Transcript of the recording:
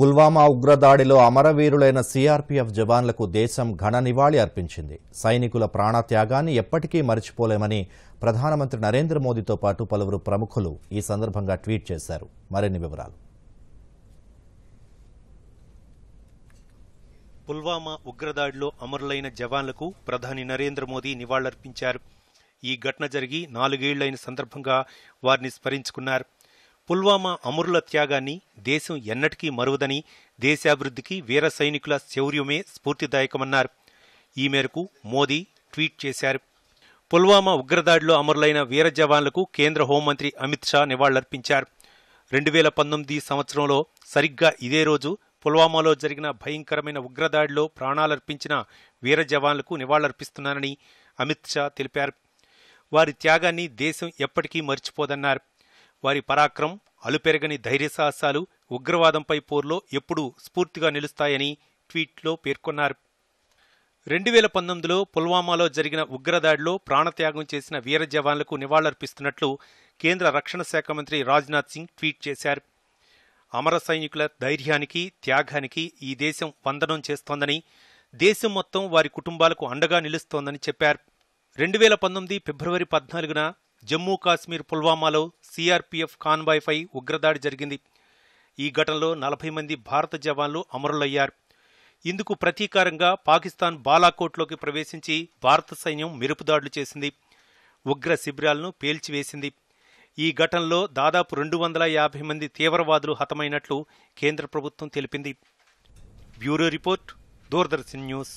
Pulwama ఉగ్రదాడిలో అమరవీరులైన CRPF జవాన్లకు దేశం ఘన నివాళి అర్పించింది సైనికుల ప్రాణత్యాగాన్ని ఎప్పటికీ మరిచిపోలేమని ప్రధానమంత్రి నరేంద్ర మోదీతో పాటు పలువురు ప్రముఖులు ఈ సందర్భంగా ట్వీట్ చేశారు మరిన్ని వివరాలు పుల్వామా ఉగ్రదాడిలో అమరులైన జవాన్లకు ప్రధాని నరేంద్ర మోదీ నివాళులర్పించారు ఈ ఘటన జరిగి నాలుగేళ్లైన సందర్భంగా వారిని స్మరించుకున్నారు పుల్వామా అమరుల త్యాగాన్ని దేశం ఎన్నటికీ మరువదని దేశాభివృద్ధికి వీర సైనికుల శౌర్యమే స్ఫూర్తిదాయకమన్నారు ఈ మేరకు మోదీ ట్వీట్ చేశారు పుల్వామా ఉగ్రదాడిలో అమరులైన వీర జవాన్లకు కేంద్ర హోంమంత్రి అమిత్ షా నివాళులర్పించారు రెండు వేల పంతొమ్మిది సంవత్సరంలో సరిగ్గా ఇదే రోజు పుల్వామాలో జరిగిన భయంకరమైన ఉగ్రదాడిలో ప్రాణాలర్పించిన వీర జవాన్లకు నివాళులర్పిస్తున్నానని అమిత్ షా తెలిపారు వారి త్యాగాన్ని దేశం ఎప్పటికీ మర్చిపోదన్నారు వారి పరాక్రమం అలుపెరగని ధైర్యసాహసాలు ఉగ్రవాదంపై పోర్లో ఎప్పుడూ స్ఫూర్తిగా నిలుస్తాయని ట్వీట్లో పేర్కొన్నారు రెండు వేల పంతొమ్మిదిలో పుల్వామాలో జరిగిన ఉగ్రదాడిలో ప్రాణత్యాగం చేసిన వీర జవాన్లకు నివాళులర్పిస్తున్నట్లు కేంద్ర రక్షణ శాఖ మంత్రి రాజ్నాథ్ సింగ్ ట్వీట్ చేశారు అమర సైనికుల ధైర్యానికి త్యాగానికి ఈ దేశం వందనం చేస్తోందని దేశం మొత్తం వారి కుటుంబాలకు అండగా నిలుస్తోందని చెప్పారు రెండు వేల పంతొమ్మిది ఫిబ్రవరి పద్నాలుగున జమ్మూ కాశ్మీర్ పుల్వామాలో సీఆర్పీఎఫ్ కాన్వాయ్పై ఉగ్రదాడి జరిగింది ఈ ఘటనలో నలభై మంది భారత జవాన్లు అమరులయ్యారు ఇందుకు ప్రతీకారంగా పాకిస్తాన్ బాలాకోట్లోకి ప్రవేశించి భారత సైన్యం మెరుపుదాడులు చేసింది ఉగ్ర శిబిరాలను పేల్చివేసింది ఈ ఘటనలో దాదాపు రెండు వందల యాభై మంది తీవ్రవాదులు హతమైనట్లు కేంద్ర ప్రభుత్వం తెలిపింది బ్యూరో రిపోర్ట్ దూరదర్శన్ న్యూస్